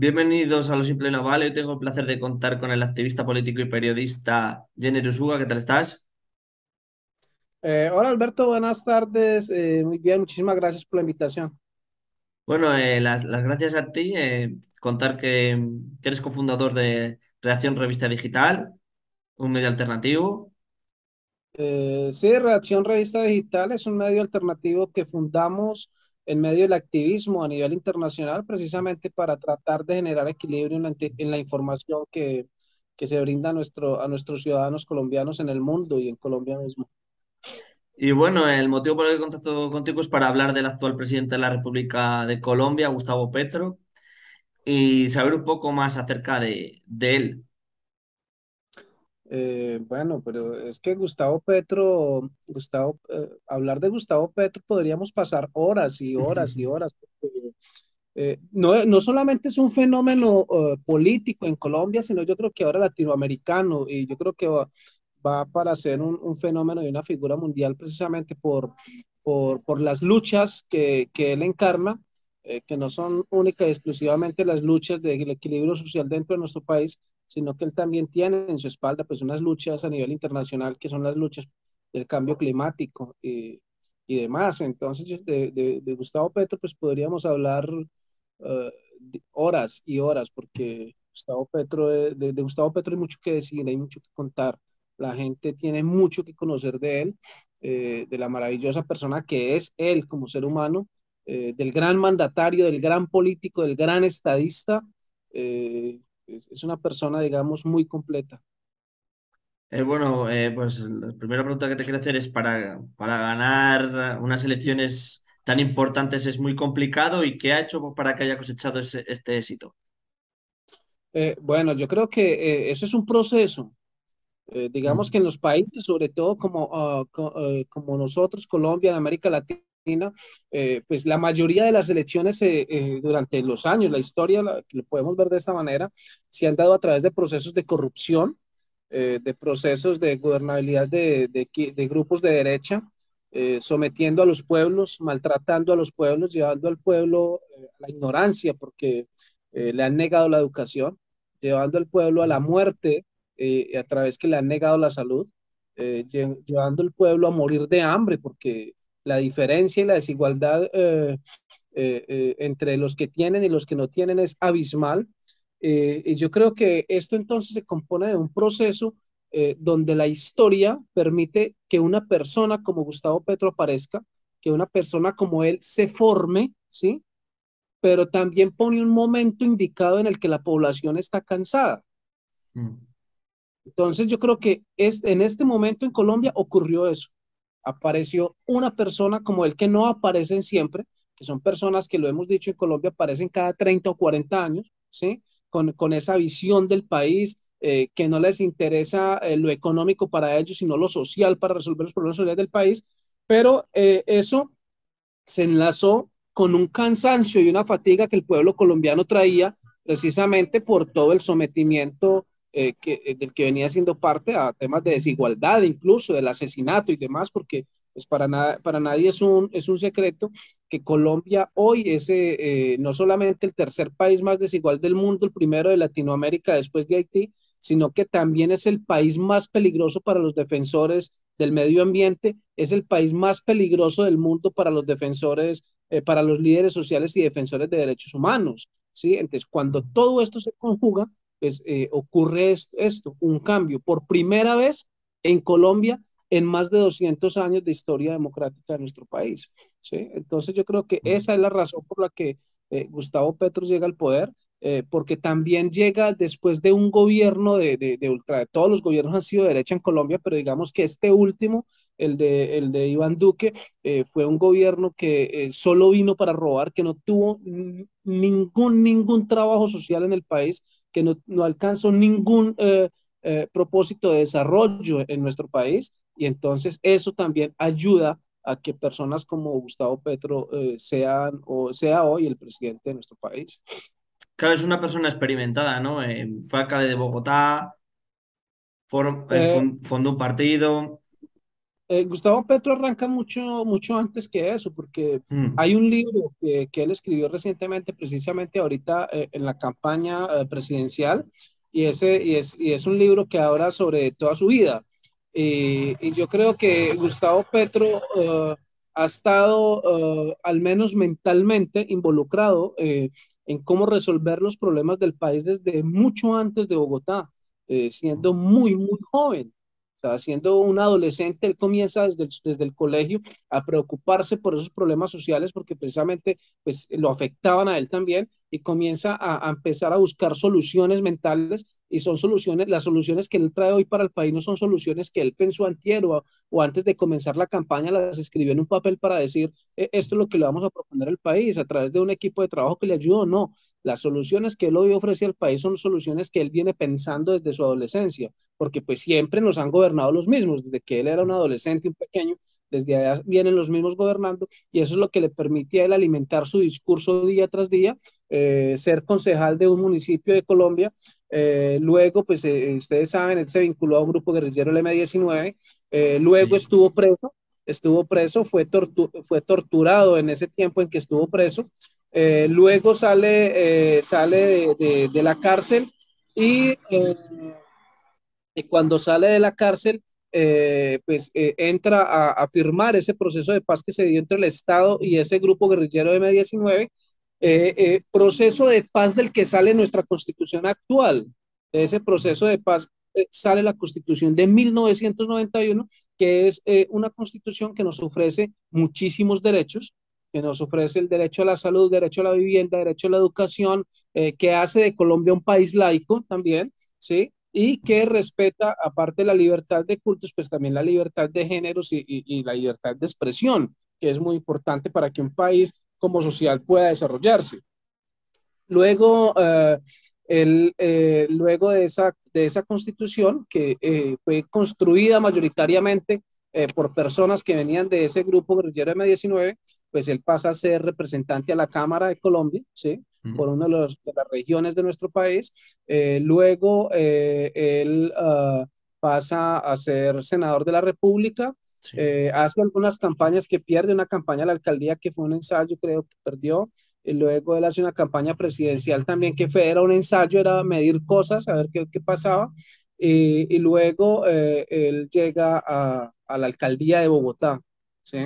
Bienvenidos a Los Simple No Hoy tengo el placer de contar con el activista político y periodista Jenner Usuga. ¿Qué tal estás? Eh, hola Alberto, buenas tardes. Eh, muy bien, muchísimas gracias por la invitación. Bueno, eh, las, gracias a ti. contar que, que, eres cofundador de Reacción Revista Digital, un medio alternativo. sí, Reacción Revista Digital es un medio alternativo que fundamos en medio del activismo a nivel internacional, precisamente para tratar de generar equilibrio en la, información que, que, se brinda a, nuestro, a nuestros ciudadanos colombianos en el mundo y en Colombia mismo. Y bueno, el motivo por el que contacto contigo es para hablar del actual presidente de la República de Colombia, Gustavo Petro, y saber un poco más acerca de, de él. Eh, bueno, pero es que Gustavo Petro, Gustavo, eh, hablar de Gustavo Petro podríamos pasar horas y horas y horas. Eh, no, no, solamente es un fenómeno político en Colombia, sino yo creo que ahora latinoamericano y yo creo que va, para ser un, fenómeno y una figura mundial precisamente por, por, las luchas que, que él encarna, que no son únicas y exclusivamente las luchas del equilibrio social dentro de nuestro país, sino que él también tiene en su espalda pues unas luchas a nivel internacional que son las luchas del cambio climático eh, y demás. Entonces, de, de, Gustavo Petro pues podríamos hablar eh, horas y horas porque Gustavo Petro, eh, de, de Gustavo Petro hay mucho que decir, hay mucho que contar. La gente tiene mucho que conocer de él, de la maravillosa persona que es él como ser humano, del gran mandatario, del gran político, del gran estadista, eh, es, una persona, digamos, muy completa. Eh, bueno, eh, pues la primera pregunta que te quiero hacer es, para, para ganar unas elecciones tan importantes es muy complicado y qué ha hecho para que haya cosechado ese, este éxito? Eh, bueno, yo creo que eso es un proceso. digamos mm. que en los países, sobre todo como, ah, como nosotros, Colombia, en América Latina, eh, pues la mayoría de las elecciones eh, eh, durante los años, la historia, lo podemos ver de esta manera, se han dado a través de procesos de corrupción, de procesos de gobernabilidad de, de, de grupos de derecha, sometiendo a los pueblos, maltratando a los pueblos, llevando al pueblo a la ignorancia porque le han negado la educación, llevando al pueblo a la muerte a través que le han negado la salud. llevando al pueblo a morir de hambre porque la diferencia y la desigualdad eh, eh, eh, entre los que tienen y los que no tienen es abismal. y yo creo que esto entonces se compone de un proceso donde la historia permite que una persona como Gustavo Petro aparezca, que una persona como él se forme, ¿sí? Pero también pone un momento indicado en el que la población está cansada. Mm. Entonces yo creo que es, en este momento en Colombia ocurrió eso apareció una persona como el que no aparecen siempre, que son personas que lo hemos dicho en Colombia aparecen cada 30 o 40 años, ¿sí? Con, esa visión del país, eh, que no les interesa eh, lo económico para ellos, sino lo social para resolver los problemas sociales del país, pero eh, eso se enlazó con un cansancio y una fatiga que el pueblo colombiano traía precisamente por todo el sometimiento eh, eh, del que venía siendo parte a temas de desigualdad, incluso del asesinato y demás, porque pues para, nada, para nadie es un, es un secreto que Colombia hoy es eh, no solamente el tercer país más desigual del mundo, el primero de Latinoamérica después de Haití, sino que también es el país más peligroso para los defensores del medio ambiente, es el país más peligroso del mundo para los defensores, para los líderes sociales y defensores de derechos humanos. ¿sí? Entonces, cuando todo esto se conjuga, pues, eh, ocurre esto, un cambio por primera vez en Colombia en más de 200 años de historia democrática de nuestro país. ¿sí? Entonces yo creo que esa es la razón por la que eh, Gustavo Petro llega al poder, eh, porque también llega después de un gobierno de, de, de, todos los gobiernos han sido de derecha en Colombia, pero digamos que este último, el de, el de Iván Duque, fue un gobierno que solo vino para robar, que no tuvo ningún, ningún trabajo social en el país, no, alcanzó ningún eh, eh, propósito de desarrollo en nuestro país y entonces eso también ayuda a que personas como Gustavo Petro eh, sean o sea hoy el presidente de nuestro país. Claro, es una persona experimentada, ¿no? Eh, fue acá de Bogotá, fundó un partido. Eh, Gustavo Petro arranca mucho, mucho antes que eso, porque mm. hay un libro que, él escribió recientemente, precisamente ahorita eh, en la campaña eh, presidencial, y, ese, y es, un libro que habla sobre toda su vida. Y, yo creo que Gustavo Petro ha estado, al menos mentalmente, involucrado en cómo resolver los problemas del país desde mucho antes de Bogotá, siendo muy, muy joven. O sea, siendo un adolescente, él comienza desde el, desde el colegio a preocuparse por esos problemas sociales porque precisamente pues, lo afectaban a él también y comienza a, a empezar a buscar soluciones mentales y son soluciones, las soluciones que él trae hoy para el país no son soluciones que él pensó antier o, antes de comenzar la campaña, las escribió en un papel para decir, e, esto es lo que le vamos a proponer al país a través de un equipo de trabajo que le ayudó, no, las soluciones que él hoy ofrece al país son soluciones que él viene pensando desde su adolescencia, porque pues siempre nos han gobernado los mismos, desde que él era un adolescente, un pequeño, desde allá vienen los mismos gobernando y eso es lo que le permitía él alimentar su discurso día tras día, eh, ser concejal de un municipio de Colombia. Eh, luego, pues eh, ustedes saben, él se vinculó a un grupo guerrillero, el M19, luego estuvo preso, estuvo preso, fue, tortu fue torturado en ese tiempo en que estuvo preso, luego sale, sale de, la cárcel y cuando sale de la cárcel eh, pues eh, entra a, firmar ese proceso de paz que se dio entre el Estado y ese grupo guerrillero de M19, eh, proceso de paz del que sale nuestra constitución actual. De ese proceso de paz sale la constitución de 1991, que es una constitución que nos ofrece muchísimos derechos, que nos ofrece el derecho a la salud, derecho a la vivienda, derecho a la educación, que hace de Colombia un país laico también, ¿sí? y que respeta, aparte la libertad de cultos, pues también la libertad de géneros y, y, la libertad de expresión, que es muy importante para que un país como social pueda desarrollarse. Luego, eh, el, eh, luego de, esa, de esa constitución que eh, fue construida mayoritariamente por personas que venían de ese grupo guerrillero M19, pues él pasa a ser representante a la Cámara de Colombia, ¿sí? Por una de, las regiones de nuestro país. Eh, luego eh, él ah, pasa a ser senador de la República. Eh, hace algunas campañas que pierde, una campaña a la alcaldía que fue un ensayo, creo que perdió. Y luego él hace una campaña presidencial también que fue, era un ensayo, era medir cosas, a ver qué, qué pasaba. Y, luego él llega a la alcaldía de Bogotá, ¿sí?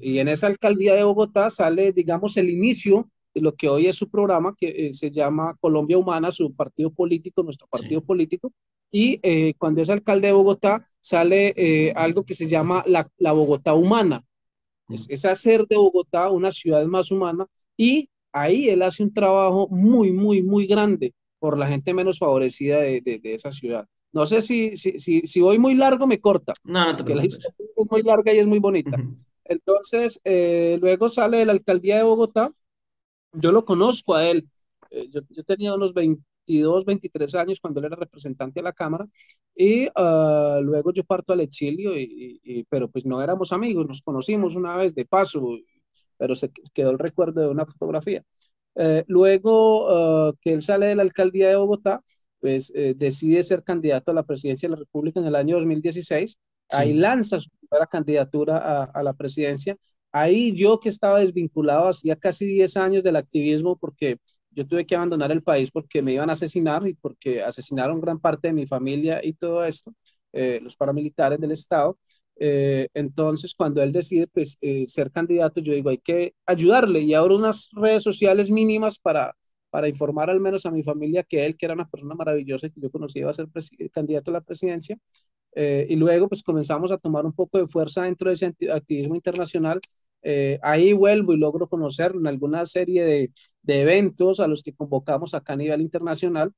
Y en esa alcaldía de Bogotá sale, digamos, el inicio de lo que hoy es su programa, que eh, se llama Colombia Humana, su partido político, nuestro partido político. Y eh, cuando es alcalde de Bogotá, sale eh, algo que se llama la, Bogotá Humana. Mm. es, hacer de Bogotá una ciudad más humana y ahí él hace un trabajo muy, muy, muy grande por la gente menos favorecida de, esa ciudad. No sé si, si, si, voy muy largo, me corta. No, no te la historia es muy larga y es muy bonita. Entonces, eh, luego sale de la alcaldía de Bogotá. Yo lo conozco a él. Eh, yo, yo, tenía unos 22, 23 años cuando él era representante a la Cámara. Y ah, luego yo parto al exilio, y, pero pues no éramos amigos, nos conocimos una vez de paso, pero se quedó el recuerdo de una fotografía. Eh, luego ah, que él sale de la alcaldía de Bogotá, pues eh, decide ser candidato a la presidencia de la República en el año 2016, ahí lanza su primera candidatura a, la presidencia. Ahí yo que estaba desvinculado hacía casi 10 años del activismo porque yo tuve que abandonar el país porque me iban a asesinar y porque asesinaron gran parte de mi familia y todo esto, eh, los paramilitares del Estado. Eh, entonces, cuando él decide pues, ser candidato, yo digo, hay que ayudarle y abro unas redes sociales mínimas para para informar al menos a mi familia que él, que era una persona maravillosa y que yo conocía, iba a ser candidato a la presidencia. Eh, y luego pues comenzamos a tomar un poco de fuerza dentro de ese activismo internacional. Eh, ahí vuelvo y logro conocer en alguna serie de, eventos a los que convocamos acá a nivel internacional.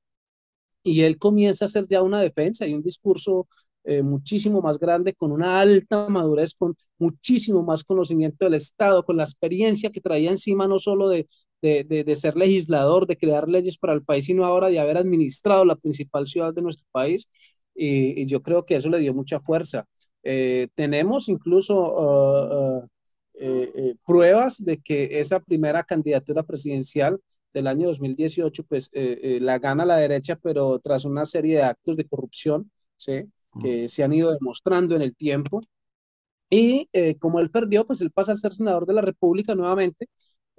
Y él comienza a hacer ya una defensa y un discurso eh, muchísimo más grande, con una alta madurez, con muchísimo más conocimiento del Estado, con la experiencia que traía encima no solo de, de, ser legislador, de crear leyes para el país, sino ahora de haber administrado la principal ciudad de nuestro país. Y, yo creo que eso le dio mucha fuerza. Eh, tenemos incluso ah, ah, eh, eh, pruebas de que esa primera candidatura presidencial del año 2018, pues la gana la derecha, pero tras una serie de actos de corrupción, ¿sí? Mm. que se han ido demostrando en el tiempo. Y como él perdió, pues él pasa a ser senador de la República nuevamente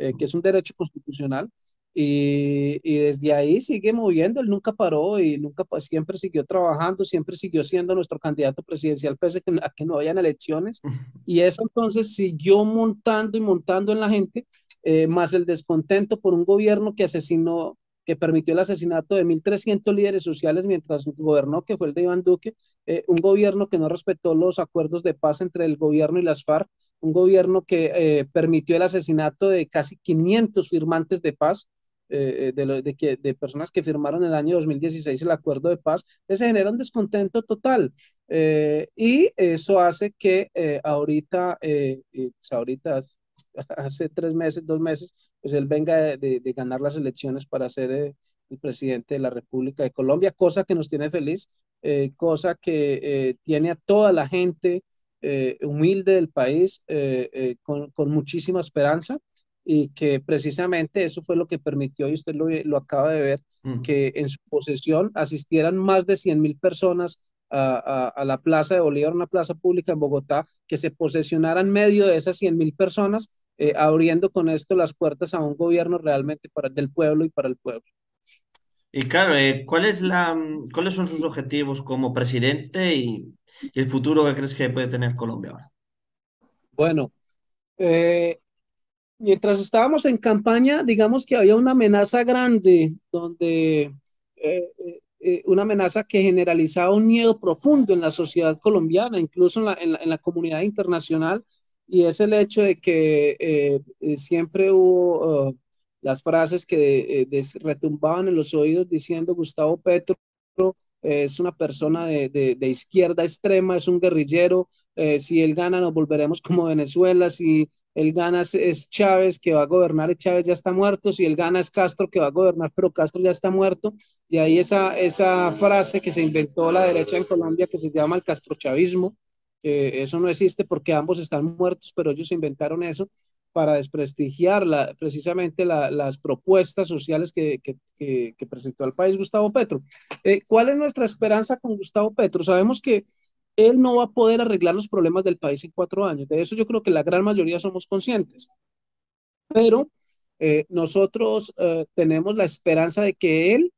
eh, que es un derecho constitucional. Y, desde ahí sigue moviendo, él nunca paró y nunca, siempre siguió trabajando, siempre siguió siendo nuestro candidato presidencial, pese a que, no hayan elecciones. Y eso entonces siguió montando y montando en la gente, eh, más el descontento por un gobierno que asesinó, que permitió el asesinato de 1.300 líderes sociales mientras gobernó, que fue el de Iván Duque, eh, un gobierno que no respetó los acuerdos de paz entre el gobierno y las FARC, un gobierno que eh, permitió el asesinato de casi 500 firmantes de paz, eh, eh, de, de, que, de personas que firmaron en el año 2016 el acuerdo de paz, pues, se genera un descontento total. y eso hace que ahorita, pues, ahorita, hace tres meses, dos meses, pues él venga de, de, de ganar las elecciones para ser el presidente de la República de Colombia, cosa que nos tiene feliz, cosa que tiene a toda la gente eh, humilde del país eh, eh, con, muchísima esperanza y que precisamente eso fue lo que permitió, y usted lo, acaba de ver, que en su posesión asistieran más de 100 mil personas a, la Plaza de Bolívar, una plaza pública en Bogotá, que se posesionaran medio de esas 100 mil personas, abriendo con esto las puertas a un gobierno realmente para, del pueblo y para el pueblo. Y claro, eh, mm, ¿cuáles son sus objetivos como presidente y, el futuro que crees que puede tener Colombia ahora? Bueno, eh, mientras estábamos en campaña, digamos que había una amenaza grande, donde eh, una amenaza que generalizaba un miedo profundo en la sociedad colombiana, incluso en la, comunidad internacional, y es el hecho de que siempre hubo las frases que eh, retumbaban en los oídos diciendo Gustavo Petro eh, es una persona de, izquierda extrema, es un guerrillero, eh, si él gana nos volveremos como Venezuela, si él gana es, Chávez que va a gobernar y Chávez ya está muerto, si él gana es Castro que va a gobernar pero Castro ya está muerto, y ahí esa, esa frase que se inventó la derecha en Colombia que se llama el castrochavismo, que eso no existe porque ambos están muertos, pero ellos inventaron eso, para desprestigiar la, precisamente las propuestas sociales que, que, presentó al país Gustavo Petro. Eh, ¿Cuál es nuestra esperanza con Gustavo Petro? Sabemos que él no va a poder arreglar los problemas del país en cuatro años. De eso yo creo que la gran mayoría somos conscientes. Pero eh, nosotros eh, tenemos la esperanza de que él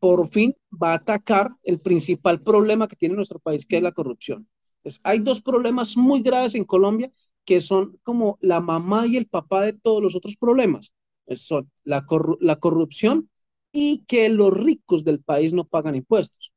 por fin va a atacar el principal problema que tiene nuestro país, que es la corrupción. hay dos problemas muy graves en Colombia que son como la mamá y el papá de todos los otros problemas. Pues son la, corrupción y que los ricos del país no pagan impuestos.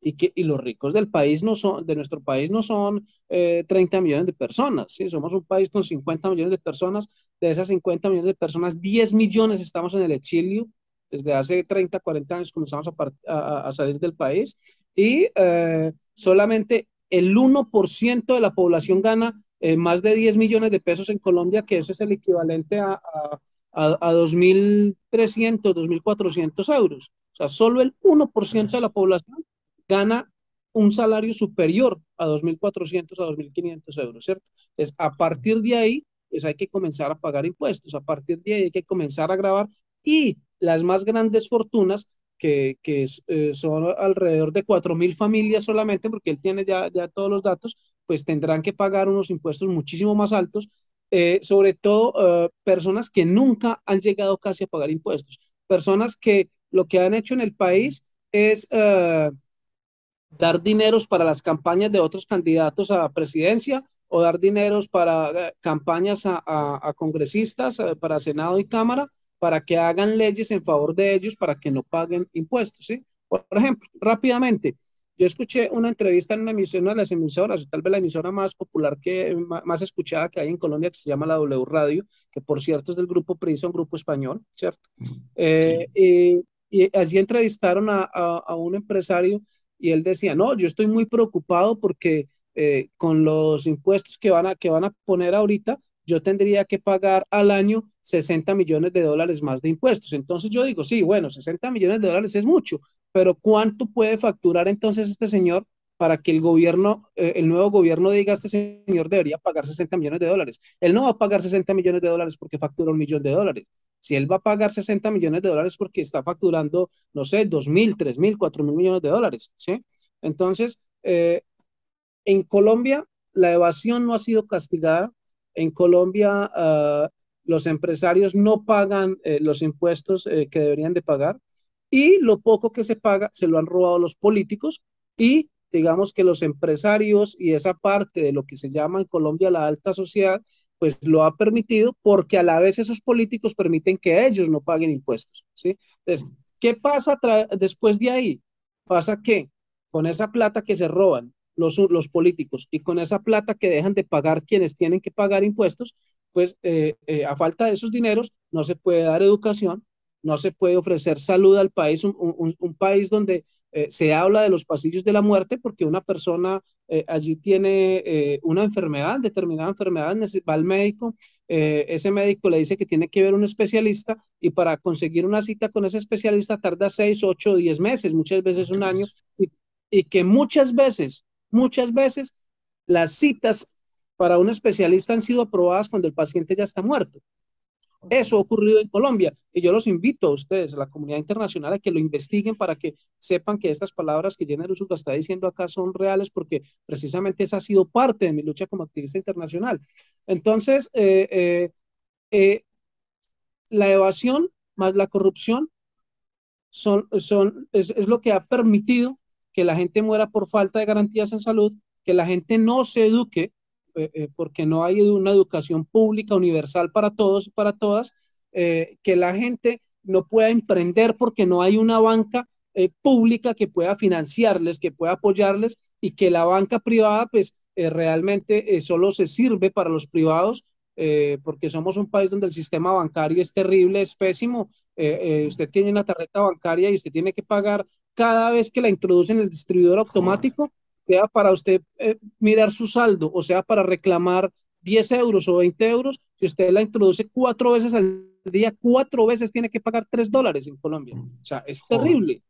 Y, que, y los ricos del país no son, de nuestro país no son 30 eh, millones de personas, ¿sí? somos un país con 50 millones de personas, de esas 50 millones de personas, 10 millones estamos en el exilio, desde hace 30, 40 años comenzamos a, a, salir del país, y eh, solamente el 1% de la población gana eh, más de 10 millones de pesos en Colombia, que eso es el equivalente a, a, a, 2.300, 2.400 euros. O sea, solo el 1% de la población gana un salario superior a 2.400 a 2.500 euros, ¿cierto? Entonces, a partir de ahí, pues hay que comenzar a pagar impuestos, a partir de ahí hay que comenzar a grabar y las más grandes fortunas, que, que eh, son alrededor de 4.000 familias solamente, porque él tiene ya, ya todos los datos, pues tendrán que pagar unos impuestos muchísimo más altos, eh, sobre todo eh, personas que nunca han llegado casi a pagar impuestos, personas que lo que han hecho en el país es eh, dar dineros para las campañas de otros candidatos a presidencia o dar dineros para campañas a, a, a congresistas, para Senado y Cámara, para que hagan leyes en favor de ellos, para que no paguen impuestos, ¿sí? Por ejemplo, rápidamente, yo escuché una entrevista en una emisión de las emisoras, tal vez la emisora más popular, que más escuchada que hay en Colombia, que se llama la W Radio, que por cierto es del grupo PRISA, un grupo español, ¿cierto? Mm, eh, y, allí entrevistaron a, un empresario y él decía, no, yo estoy muy preocupado porque eh, con los impuestos que van, a, que van a poner ahorita, yo tendría que pagar al año 60 millones de dólares más de impuestos. Entonces yo digo, sí, bueno, 60 millones de dólares es mucho, pero ¿cuánto puede facturar entonces este señor para que el gobierno, eh, el nuevo gobierno diga, este señor debería pagar 60 millones de dólares? Él no va a pagar 60 millones de dólares porque factura un millón de dólares. Si él va a pagar 60 millones de dólares porque está facturando, no sé, 2 mil, 3 mil, 4 mil millones de dólares, ¿sí? Entonces, eh, en Colombia, la evasión no ha sido castigada. En Colombia, ah, los empresarios no pagan eh, los impuestos que deberían de pagar y lo poco que se paga se lo han robado los políticos y digamos que los empresarios y esa parte de lo que se llama en Colombia la alta sociedad, pues lo ha permitido porque a la vez esos políticos permiten que ellos no paguen impuestos, ¿sí? Entonces, ¿qué pasa después de ahí? Pasa que con esa plata que se roban los, los políticos y con esa plata que dejan de pagar quienes tienen que pagar impuestos, pues eh, eh, a falta de esos dineros no se puede dar educación, no se puede ofrecer salud al país, un, país donde eh, se habla de los pasillos de la muerte porque una persona eh, allí tiene eh, una enfermedad, determinada enfermedad, va al médico, ese médico le dice que tiene que ver un especialista y para conseguir una cita con ese especialista tarda seis, ocho, diez meses, muchas veces un año, y que muchas veces, muchas veces las citas para un especialista han sido aprobadas cuando el paciente ya está muerto. Eso ha ocurrido en Colombia y yo los invito a ustedes, a la comunidad internacional, a que lo investiguen para que sepan que estas palabras que Jenner Usuga está diciendo acá son reales porque precisamente esa ha sido parte de mi lucha como activista internacional. Entonces, eh, eh, eh, la evasión más la corrupción son, son, es lo que ha permitido que la gente muera por falta de garantías en salud, que la gente no se eduque, eh, eh, porque no hay una educación pública universal para todos y para todas, eh, que la gente no pueda emprender porque no hay una banca pública que pueda financiarles, que pueda apoyarles y que la banca privada pues realmente solo se sirve para los privados porque somos un país donde el sistema bancario es terrible, es pésimo. usted tiene una tarjeta bancaria y usted tiene que pagar cada vez que la introduce en el distribuidor automático sea para usted eh, mirar su saldo, o sea, para reclamar 10 euros o 20 euros, si usted la introduce cuatro veces al día, cuatro veces tiene que pagar tres dólares en Colombia. Mm. O sea, es oh. terrible,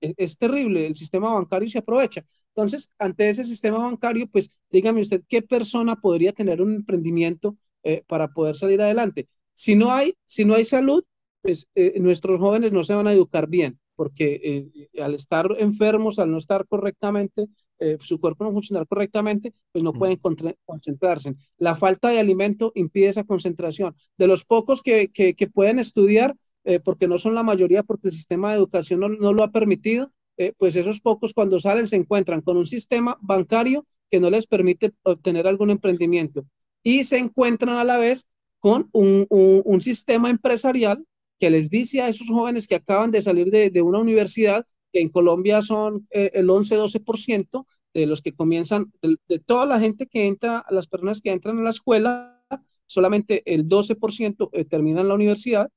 es, terrible, el sistema bancario se aprovecha. Entonces, ante ese sistema bancario, pues dígame usted, ¿qué persona podría tener un emprendimiento eh, para poder salir adelante? Si no hay, si no hay salud, pues eh, nuestros jóvenes no se van a educar bien, porque al estar enfermos, al no estar correctamente eh, su cuerpo no funcionar correctamente, pues no mm. pueden concentrarse. La falta de alimento impide esa concentración. De los pocos que, que, pueden estudiar, eh, porque no son la mayoría, porque el sistema de educación no, lo ha permitido, eh, pues esos pocos cuando salen se encuentran con un sistema bancario que no les permite obtener algún emprendimiento y se encuentran a la vez con un, un, sistema empresarial que les dice a esos jóvenes que acaban de salir de, de una universidad que en Colombia son eh, el 11-12% de los que comienzan, de, toda la gente que entra, las personas que entran a la escuela, solamente el 12% eh, terminan la universidad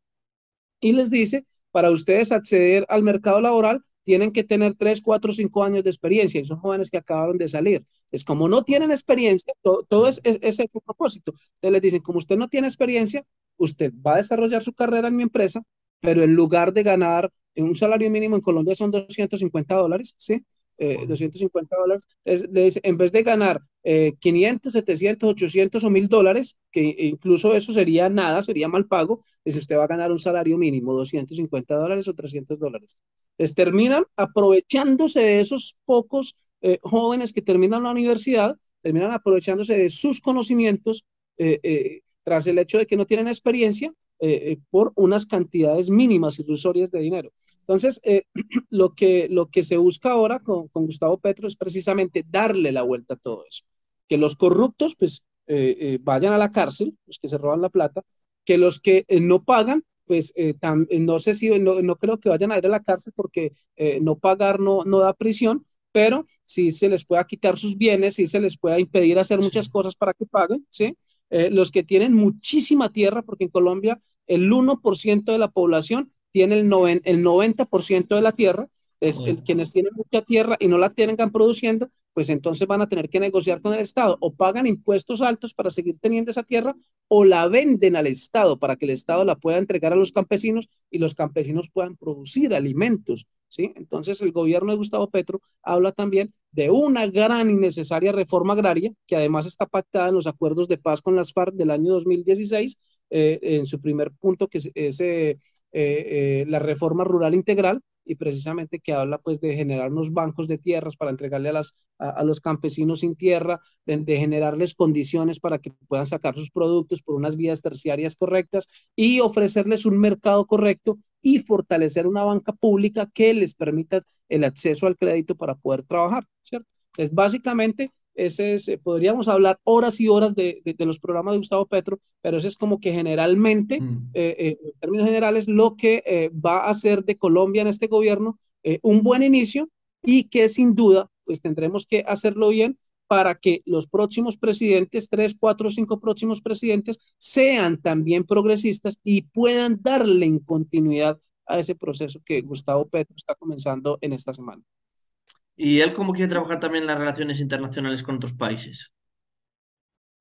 y les dice, para ustedes acceder al mercado laboral, tienen que tener 3, 4, 5 años de experiencia y son jóvenes que acabaron de salir. Es como no tienen experiencia, todo, es, ese propósito. Entonces les dicen, como usted no tiene experiencia, usted va a desarrollar su carrera en mi empresa, pero en lugar de ganar un salario mínimo en Colombia son 250 dólares, ¿sí? 250 eh, dólares. Entonces, en vez de ganar eh, 500, 700, 800 o 1000 dólares, que incluso eso sería nada, sería mal pago, si usted va a ganar un salario mínimo, 250 dólares o 300 dólares. Entonces, terminan aprovechándose de esos pocos eh, jóvenes que terminan la universidad, terminan aprovechándose de sus conocimientos eh, tras el hecho de que no tienen experiencia por unas cantidades mínimas, ilusorias de dinero. Entonces, eh, lo, que, lo que se busca ahora con, con, Gustavo Petro es precisamente darle la vuelta a todo eso. Que los corruptos, pues, eh, eh, vayan a la cárcel, los que se roban la plata, que los que eh, no pagan, pues, no sé si, no, no, creo que vayan a ir a la cárcel porque no pagar no, no da prisión, pero si se les pueda quitar sus bienes, si se les pueda impedir hacer muchas cosas para que paguen, ¿sí? los que tienen muchísima tierra, porque en Colombia el 1% de la población tiene el, el 90% de la tierra, es quienes tienen mucha tierra y no la tengan produciendo, pues entonces van a tener que negociar con el Estado o pagan impuestos altos para seguir teniendo esa tierra o la venden al Estado para que el Estado la pueda entregar a los campesinos y los campesinos puedan producir alimentos. ¿sí? Entonces el gobierno de Gustavo Petro habla también de una gran y necesaria reforma agraria que además está pactada en los acuerdos de paz con las FARC del año 2016 eh, en su primer punto que es... Eh, eh, eh, la reforma rural integral y precisamente que habla pues de generar unos bancos de tierras para entregarle a, las, a, los campesinos sin tierra, de, generarles condiciones para que puedan sacar sus productos por unas vías terciarias correctas y ofrecerles un mercado correcto y fortalecer una banca pública que les permita el acceso al crédito para poder trabajar, ¿cierto? Es básicamente ese es, eh, podríamos hablar horas y horas de, de, los programas de Gustavo Petro, pero ese es como que generalmente, mm. eh, eh, en términos generales, lo que va a hacer de Colombia en este gobierno un buen inicio y que sin duda, pues tendremos que hacerlo bien para que los próximos presidentes, tres, cuatro, cinco próximos presidentes, sean también progresistas y puedan darle en continuidad a ese proceso que Gustavo Petro está comenzando en esta semana. ¿Y él cómo quiere trabajar también las relaciones internacionales con otros países?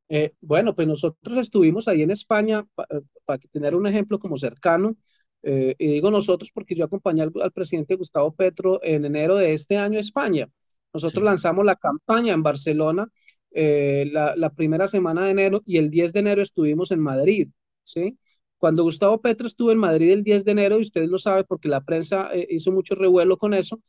Eh, bueno, pues nosotros estuvimos ahí en España, eh, para tener un ejemplo como cercano, eh, y digo nosotros porque yo acompañé al, presidente Gustavo Petro en enero de este año a España. Nosotros lanzamos la campaña en Barcelona la, primera semana de enero y el 10 de enero estuvimos en Madrid, ¿sí? Cuando Gustavo Petro estuvo en Madrid el 10 de enero, y ustedes lo saben porque la prensa hizo mucho revuelo con eso,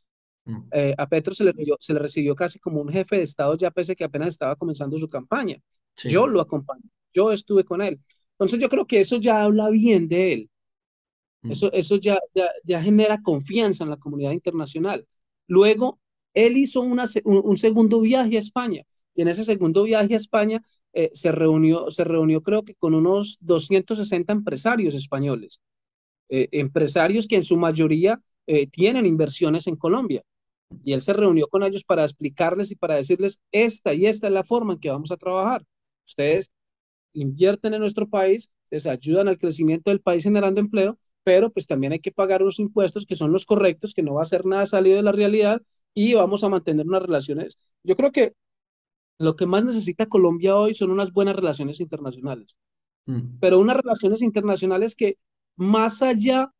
Mm. Eh, a Petro se le, recibió casi como un jefe de Estado, ya pese que apenas estaba comenzando su campaña. Yo lo acompañé, yo estuve con él. Entonces yo creo que eso ya habla bien de él. Mm. Eso, eso ya, ya, genera confianza en la comunidad internacional. Luego, él hizo un, segundo viaje a España y en ese segundo viaje a España eh, se, reunió, se reunió creo que con unos 260 empresarios españoles, eh, empresarios que en su mayoría tienen inversiones en Colombia. Y él se reunió con ellos para explicarles y para decirles, esta y esta es la forma en que vamos a trabajar. Ustedes invierten en nuestro país, les ayudan al crecimiento del país generando empleo, pero pues también hay que pagar unos impuestos que son los correctos, que no va a ser nada salido de la realidad y vamos a mantener unas relaciones. Yo creo que lo que más necesita Colombia hoy son unas buenas relaciones internacionales, mm. pero unas relaciones internacionales que más allá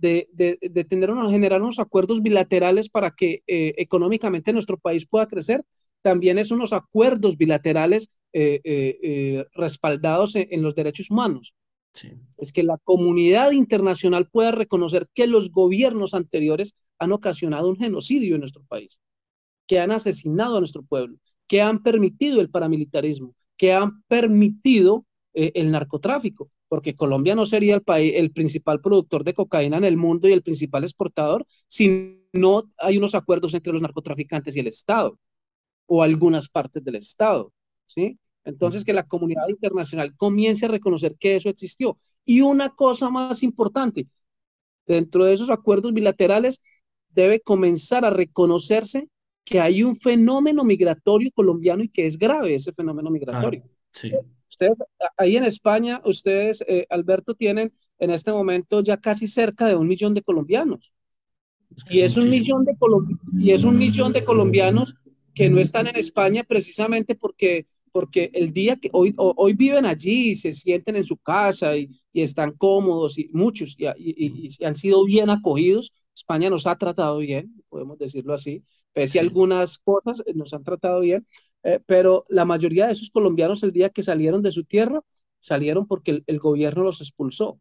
de, tener unos, generar unos acuerdos bilaterales para que eh, económicamente nuestro país pueda crecer, también es unos acuerdos bilaterales eh, eh, respaldados en, los derechos humanos. Es que la comunidad internacional pueda reconocer que los gobiernos anteriores han ocasionado un genocidio en nuestro país, que han asesinado a nuestro pueblo, que han permitido el paramilitarismo, que han permitido el narcotráfico, porque Colombia no sería el país, el principal productor de cocaína en el mundo y el principal exportador si no hay unos acuerdos entre los narcotraficantes y el Estado o algunas partes del Estado, ¿sí? Entonces que la comunidad internacional comience a reconocer que eso existió. Y una cosa más importante, dentro de esos acuerdos bilaterales debe comenzar a reconocerse que hay un fenómeno migratorio colombiano y que es grave ese fenómeno migratorio. sí. Usted, ahí en España, ustedes, eh, Alberto, tienen en este momento ya casi cerca de un millón de colombianos. Y es un millón de, y es un millón de colombianos que no están en España precisamente porque, porque el día que hoy, viven allí y se sienten en su casa y, están cómodos y muchos y, y, han sido bien acogidos. España nos ha tratado bien, podemos decirlo así, pese a algunas cosas, eh, nos han tratado bien, eh, pero la mayoría de esos colombianos el día que salieron de su tierra, salieron porque el, gobierno los expulsó,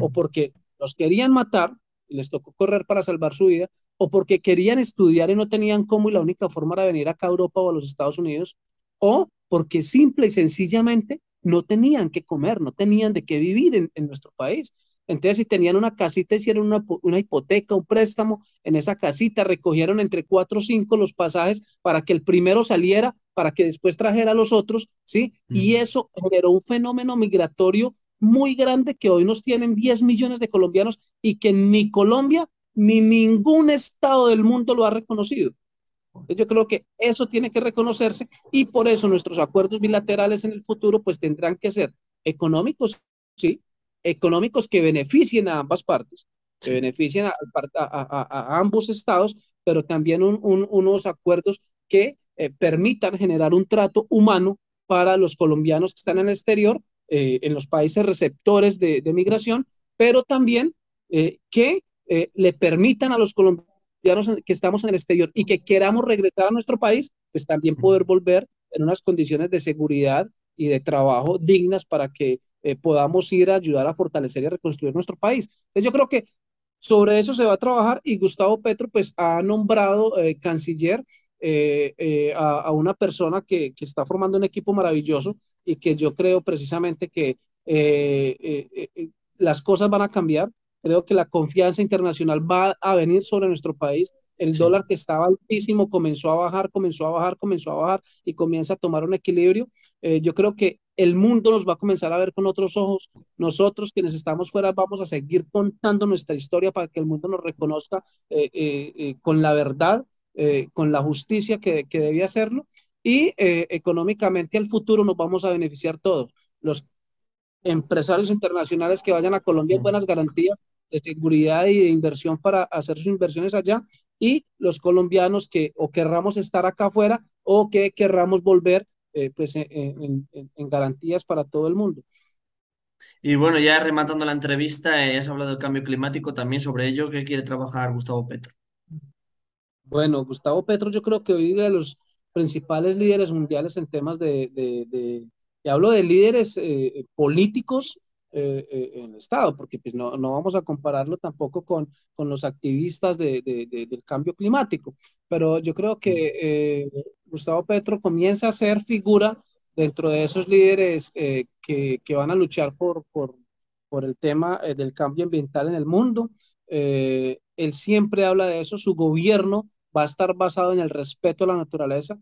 o porque los querían matar y les tocó correr para salvar su vida, o porque querían estudiar y no tenían cómo y la única forma era venir acá a Europa o a los Estados Unidos, o porque simple y sencillamente no tenían que comer, no tenían de qué vivir en, en nuestro país. Entonces, si tenían una casita, hicieron una, una, hipoteca, un préstamo en esa casita, recogieron entre cuatro o cinco los pasajes para que el primero saliera, para que después trajera a los otros, ¿sí? Y eso generó un fenómeno migratorio muy grande que hoy nos tienen 10 millones de colombianos y que ni Colombia ni ningún estado del mundo lo ha reconocido. Yo creo que eso tiene que reconocerse y por eso nuestros acuerdos bilaterales en el futuro pues tendrán que ser económicos, sí, económicos que beneficien a ambas partes, que beneficien a, ambos estados, pero también un, unos acuerdos que eh, permitan generar un trato humano para los colombianos que están en el exterior, eh, en los países receptores de, migración, pero también eh, que le permitan a los colombianos que estamos en el exterior y que queramos regresar a nuestro país, pues también poder volver en unas condiciones de seguridad y de trabajo dignas para que eh, podamos ir a ayudar a fortalecer y a reconstruir nuestro país. Entonces yo creo que sobre eso se va a trabajar y Gustavo Petro pues ha nombrado eh, canciller eh, a, una persona que, que, está formando un equipo maravilloso y que yo creo precisamente que las cosas van a cambiar. Creo que la confianza internacional va a venir sobre nuestro país. El dólar que estaba altísimo comenzó a bajar, comenzó a bajar, comenzó a bajar y comienza a tomar un equilibrio. yo creo que el mundo nos va a comenzar a ver con otros ojos. Nosotros quienes estamos fuera vamos a seguir contando nuestra historia para que el mundo nos reconozca eh, eh, eh, con la verdad, con la justicia que, debía hacerlo. Y económicamente al futuro nos vamos a beneficiar todos. Los empresarios internacionales que vayan a Colombia buenas garantías de seguridad y de inversión para hacer sus inversiones allá y los colombianos que o querramos estar acá afuera o que querramos volver eh, pues, e, e, en, en, garantías para todo el mundo. Y bueno, ya rematando la entrevista, eh, has hablado del cambio climático también sobre ello. ¿Qué quiere trabajar Gustavo Petro? Bueno, Gustavo Petro yo creo que hoy de los principales líderes mundiales en temas de, de, y hablo de líderes eh, eh, políticos en el Estado, porque pues no, no vamos a compararlo tampoco con, con los activistas de, de, del cambio climático, pero yo creo que mm. Gustavo Petro comienza a ser figura dentro de esos líderes eh, que, van a luchar por, por, por el tema eh, del cambio ambiental en el mundo. Eh, él siempre habla de eso, su gobierno va a estar basado en el respeto a la naturaleza,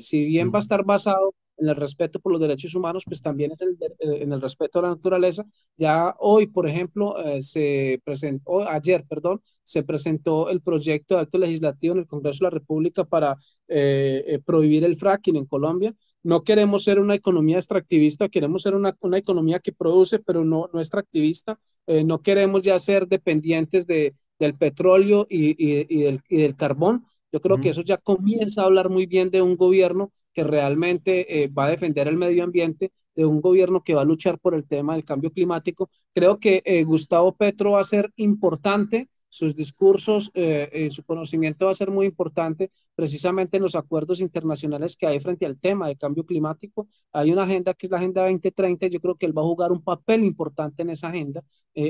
si bien va a estar basado en el respeto por los derechos humanos, pues también es eh, en el respeto a la naturaleza. Ya hoy, por ejemplo, eh, se presentó, ayer, perdón, se presentó el proyecto de acto legislativo en el Congreso de la República para eh, prohibir el fracking en Colombia. No queremos ser una economía extractivista, queremos ser una, una economía que produce, pero no, no extractivista. no queremos ya ser dependientes de, del petróleo y, y, y, del, y del carbón. Yo creo que eso ya comienza a hablar muy bien de un gobierno que realmente eh, va a defender el medio ambiente, de un gobierno que va a luchar por el tema del cambio climático. Creo que eh, Gustavo Petro va a ser importante, sus discursos, eh, su conocimiento va a ser muy importante precisamente en los acuerdos internacionales que hay frente al tema de cambio climático. Hay una agenda que es la Agenda 2030, yo creo que él va a jugar un papel importante en esa agenda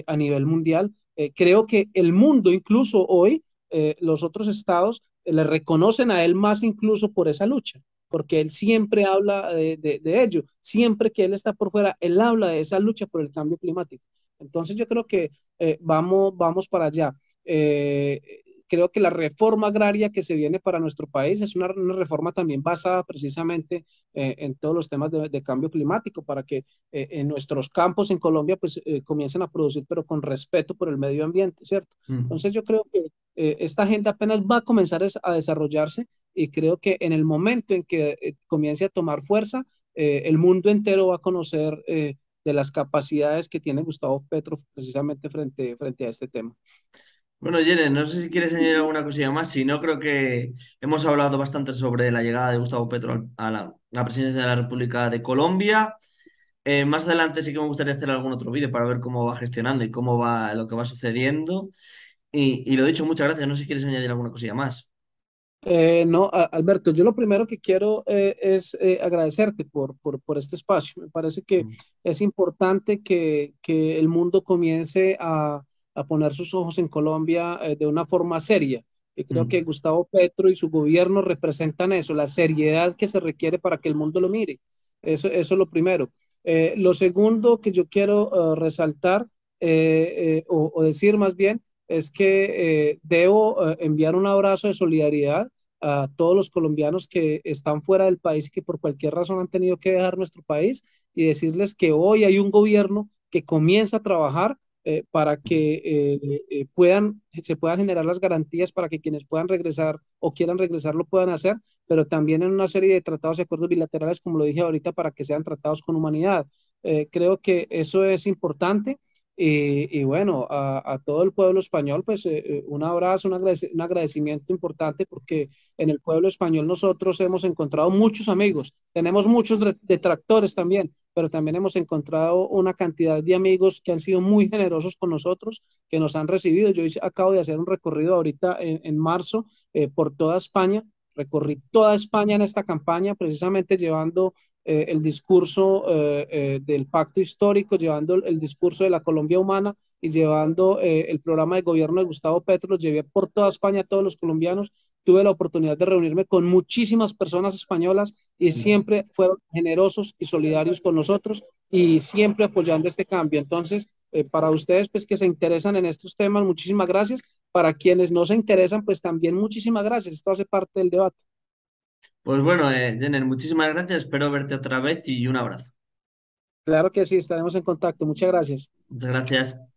a nivel mundial. creo que el mundo, incluso hoy, los otros estados, le reconocen a él más incluso por esa lucha porque él siempre habla de, ello, siempre que él está por fuera, él habla de esa lucha por el cambio climático. Entonces yo creo que eh, vamos, vamos para allá. Eh, creo que la reforma agraria que se viene para nuestro país es una, una reforma también basada precisamente eh, en todos los temas de, cambio climático, para que eh, en nuestros campos en Colombia pues eh, comiencen a producir, pero con respeto por el medio ambiente, ¿cierto? Entonces yo creo que esta agenda apenas va a comenzar a desarrollarse y creo que en el momento en que comience a tomar fuerza, el mundo entero va a conocer de las capacidades que tiene Gustavo Petro precisamente frente, frente a este tema. Bueno, Jere, no sé si quieres añadir alguna cosilla más. Si no, creo que hemos hablado bastante sobre la llegada de Gustavo Petro a la, presidencia de la República de Colombia. Eh, más adelante sí que me gustaría hacer algún otro vídeo para ver cómo va gestionando y cómo va lo que va sucediendo. Y, lo dicho, muchas gracias. No sé si quieres añadir alguna cosilla más. Eh, no, Alberto, yo lo primero que quiero eh, es agradecerte por, por, este espacio. Me parece que mm. es importante que, que el mundo comience a, a poner sus ojos en Colombia eh, de una forma seria. Y creo que mm. Gustavo Petro y su gobierno representan eso, la seriedad que se requiere para que el mundo lo mire. Eso, es lo primero. Eh, lo segundo que yo quiero eh, resaltar o, o, decir más bien es que debo enviar un abrazo de solidaridad a todos los colombianos que están fuera del país y que por cualquier razón han tenido que dejar nuestro país y decirles que hoy hay un gobierno que comienza a trabajar eh, para que eh, eh, puedan, se puedan generar las garantías para que quienes puedan regresar o quieran regresar lo puedan hacer, pero también en una serie de tratados y acuerdos bilaterales, como lo dije ahorita, para que sean tratados con humanidad. creo que eso es importante. Y, bueno, a, todo el pueblo español, pues un abrazo, un, agradecimiento importante porque en el pueblo español nosotros hemos encontrado muchos amigos, tenemos muchos detractores también, pero también hemos encontrado una cantidad de amigos que han sido muy generosos con nosotros, que nos han recibido. Yo hice, acabo de hacer un recorrido ahorita en, marzo eh, por toda España, recorrí toda España en esta campaña, precisamente llevando eh, el discurso eh, eh, del pacto histórico, llevando el, discurso de la Colombia humana y llevando el programa de gobierno de Gustavo Petro, llevé por toda España a todos los colombianos. Tuve la oportunidad de reunirme con muchísimas personas españolas y siempre fueron generosos y solidarios con nosotros y siempre apoyando este cambio. Entonces, para ustedes pues que se interesan en estos temas, muchísimas gracias. Para quienes no se interesan, pues también muchísimas gracias. Esto hace parte del debate. Pues bueno, eh, Jenner, muchísimas gracias. Espero verte otra vez y un abrazo. Claro que sí, estaremos en contacto. Muchas gracias. Muchas gracias.